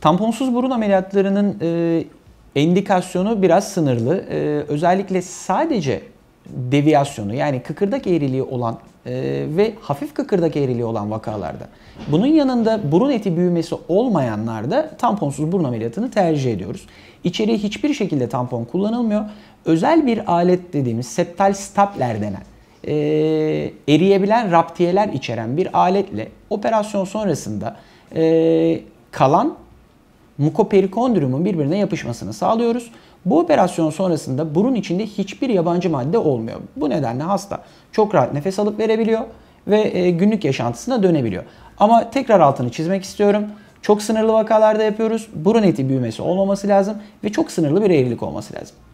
Tamponsuz burun ameliyatlarının e, endikasyonu biraz sınırlı. E, özellikle sadece deviyasyonu yani kıkırdak eğriliği olan e, ve hafif kıkırdak eğriliği olan vakalarda. Bunun yanında burun eti büyümesi olmayanlarda tamponsuz burun ameliyatını tercih ediyoruz. İçeriye hiçbir şekilde tampon kullanılmıyor. Özel bir alet dediğimiz septal stapler denen e, eriyebilen raptiyeler içeren bir aletle operasyon sonrasında e, kalan mukoperikondriumun birbirine yapışmasını sağlıyoruz. Bu operasyon sonrasında burun içinde hiçbir yabancı madde olmuyor. Bu nedenle hasta çok rahat nefes alıp verebiliyor ve e, günlük yaşantısına dönebiliyor. Ama tekrar altını çizmek istiyorum. Çok sınırlı vakalarda yapıyoruz. Burun eti büyümesi olmaması lazım ve çok sınırlı bir eğrilik olması lazım.